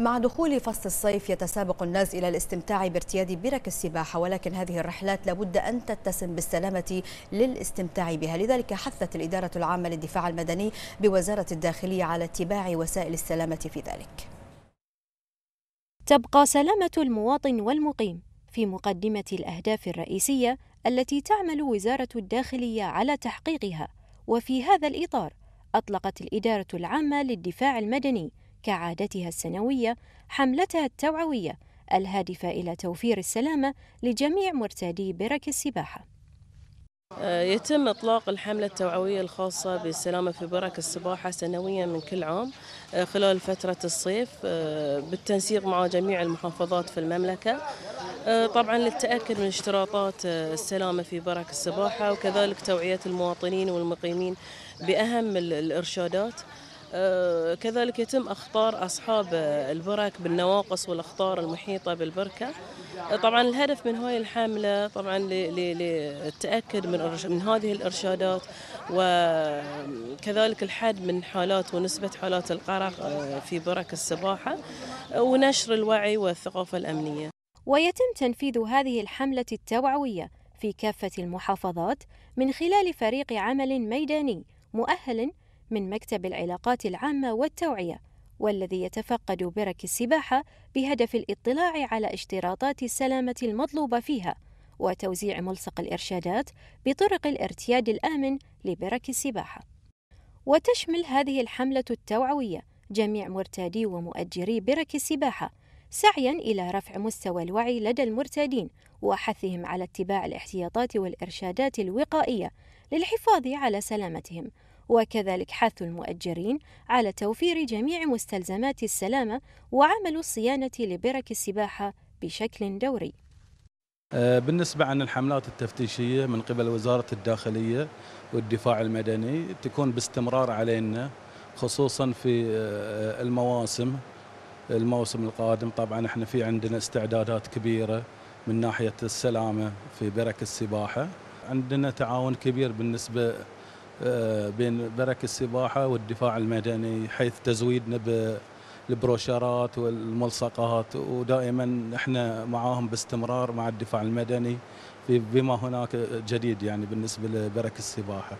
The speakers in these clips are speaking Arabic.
مع دخول فصل الصيف يتسابق الناس إلى الاستمتاع بارتياد برك السباحة ولكن هذه الرحلات لابد أن تتسم بالسلامة للاستمتاع بها لذلك حثت الإدارة العامة للدفاع المدني بوزارة الداخلية على اتباع وسائل السلامة في ذلك تبقى سلامة المواطن والمقيم في مقدمة الأهداف الرئيسية التي تعمل وزارة الداخلية على تحقيقها وفي هذا الإطار أطلقت الإدارة العامة للدفاع المدني كعادتها السنوية حملتها التوعوية الهادفة إلى توفير السلامة لجميع مرتادي برك السباحة آه، يتم إطلاق الحملة التوعوية الخاصة بالسلامة في برك السباحة سنويا من كل عام آه، خلال فترة الصيف آه، بالتنسيق مع جميع المحافظات في المملكة طبعا للتأكد من اشتراطات السلامة في برك السباحة وكذلك توعية المواطنين والمقيمين بأهم الإرشادات آه، كذلك يتم اخطار اصحاب البرك بالنواقص والاخطار المحيطه بالبركه آه، طبعا الهدف من هاي الحمله طبعا للتاكد من من هذه الارشادات وكذلك الحد من حالات ونسبه حالات القرق آه، في برك السباحه ونشر الوعي والثقافه الامنيه ويتم تنفيذ هذه الحمله التوعويه في كافه المحافظات من خلال فريق عمل ميداني مؤهل من مكتب العلاقات العامة والتوعية والذي يتفقد برك السباحة بهدف الاطلاع على اشتراطات السلامة المطلوبة فيها وتوزيع ملصق الإرشادات بطرق الارتياد الآمن لبرك السباحة. وتشمل هذه الحملة التوعوية جميع مرتادي ومؤجري برك السباحة سعيا إلى رفع مستوى الوعي لدى المرتادين وحثهم على اتباع الاحتياطات والإرشادات الوقائية للحفاظ على سلامتهم وكذلك حث المؤجرين على توفير جميع مستلزمات السلامة وعمل الصيانة لبرك السباحة بشكل دوري آه، بالنسبة عن الحملات التفتيشية من قبل وزارة الداخلية والدفاع المدني تكون باستمرار علينا خصوصا في آه، المواسم الموسم القادم طبعا احنا في عندنا استعدادات كبيرة من ناحية السلامة في برك السباحة عندنا تعاون كبير بالنسبة آه، بين برك السباحة والدفاع المدني حيث تزويدنا بالبروشرات والملصقات ودائما احنا معاهم باستمرار مع الدفاع المدني بما هناك جديد يعني بالنسبة لبرك السباحة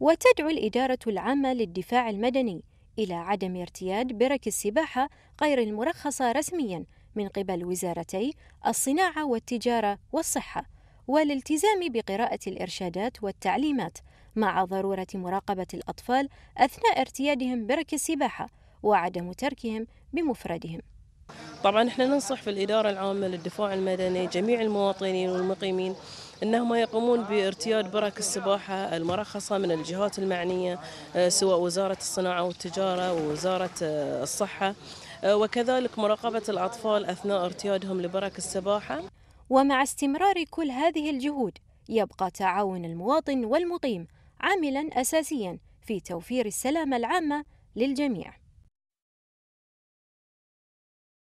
وتدعو الإدارة العامة للدفاع المدني إلى عدم ارتياد برك السباحة غير المرخصة رسمياً من قبل وزارتي الصناعة والتجارة والصحة والالتزام بقراءة الإرشادات والتعليمات مع ضرورة مراقبة الأطفال أثناء ارتيادهم برك السباحة وعدم تركهم بمفردهم طبعا احنا ننصح في الإدارة العامة للدفاع المدني جميع المواطنين والمقيمين انهم يقومون بارتياد برك السباحه المرخصه من الجهات المعنيه آه، سواء وزاره الصناعه والتجاره ووزاره آه، الصحه آه، وكذلك مراقبه الاطفال اثناء ارتيادهم لبرك السباحه ومع استمرار كل هذه الجهود يبقى تعاون المواطن والمقيم عاملا اساسيا في توفير السلامه العامه للجميع